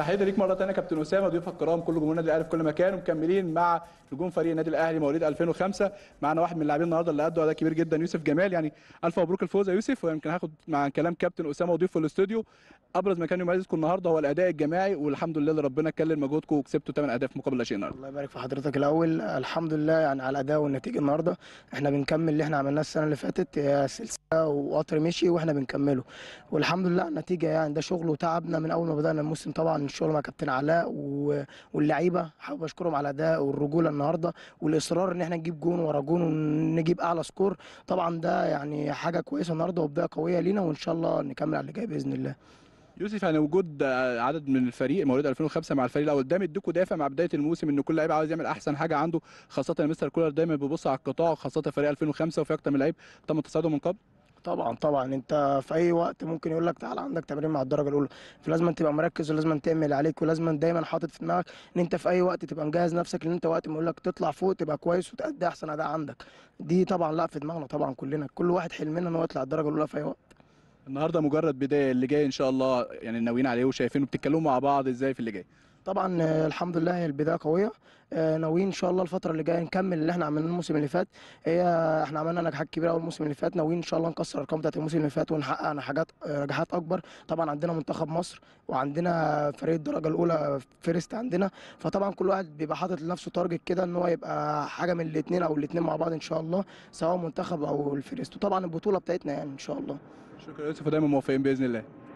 تحيه ليك مره ثانيه كابتن اسامه ضيوف الكرام كل جمهور النادي الاهلي في كل مكان ومكملين مع نجوم فريق النادي الاهلي مواليد 2005 معانا واحد من اللاعبين النهارده اللي ادوا اداء كبير جدا يوسف جمال يعني الف مبروك الفوز يا يوسف ويمكن هاخد مع كلام كابتن اسامه وضيوف في الاستوديو ابرز ما كان يميزكم النهارده هو الاداء الجماعي والحمد لله اللي ربنا كلل مجهودكم وكسبتوا 8 اهداف مقابل لا شيء النهارده الله يبارك في حضرتك الاول الحمد لله يعني على الاداء والنتيجه النهارده احنا بنكمل اللي احنا عملناه السنه اللي فاتت سلسله وقطر مشي واحنا بنكمله والحمد لله النتيجه يعني ده شغل وتعبنا من اول ما بدانا الموسم طبعا الشغل مع كابتن علاء واللعيبه حابب اشكرهم على ده والرجوله النهارده والاصرار ان احنا نجيب جون ورا جون ونجيب اعلى سكور طبعا ده يعني حاجه كويسه النهارده وبدايه قويه لينا وان شاء الله نكمل على اللي جاي باذن الله يوسف يعني وجود عدد من الفريق مواليد 2005 مع الفريق الاول ده مديكوا دافع مع بدايه الموسم ان كل لعيب عاوز يعمل احسن حاجه عنده خاصه مستر كولر دايما بيبص على القطاع خاصه فريق 2005 وفي اكتر من لعيب تم تصعيده من قبل طبعا طبعا انت في اي وقت ممكن يقول لك تعالى عندك تمرين مع الدرجه الاولى فلازم تبقى مركز ولازم تعمل عليك ولازم دايما حاطط في دماغك ان انت في اي وقت تبقى مجهز نفسك ان انت وقت ما يقول لك تطلع فوق تبقى كويس وتأدي احسن اداء عندك دي طبعا لا في دماغنا طبعا كلنا كل واحد حلمنا ان هو يطلع الدرجه الاولى في اي وقت النهارده مجرد بدايه اللي جاي ان شاء الله يعني ناويين عليه وشايفينه بتتكلموا مع بعض ازاي في اللي جاي طبعا آه، الحمد لله هي البدايه قويه آه، ناويين ان شاء الله الفتره اللي جايه نكمل اللي احنا عملناه الموسم اللي فات هي احنا عملنا نجاحات كبيره اول الموسم اللي فات ناويين ان شاء الله نكسر الارقام بتاعت الموسم اللي فات ونحقق حاجات آه، نجاحات اكبر طبعا عندنا منتخب مصر وعندنا فريق الدرجه الاولى فيرست عندنا فطبعا كل واحد بيبقى حاطط لنفسه تارجت كده ان هو يبقى حاجه من الاثنين او الاثنين مع بعض ان شاء الله سواء منتخب او الفيرست وطبعا البطوله بتاعتنا يعني ان شاء الله شكرا يوسف ودايما موافقين باذن الله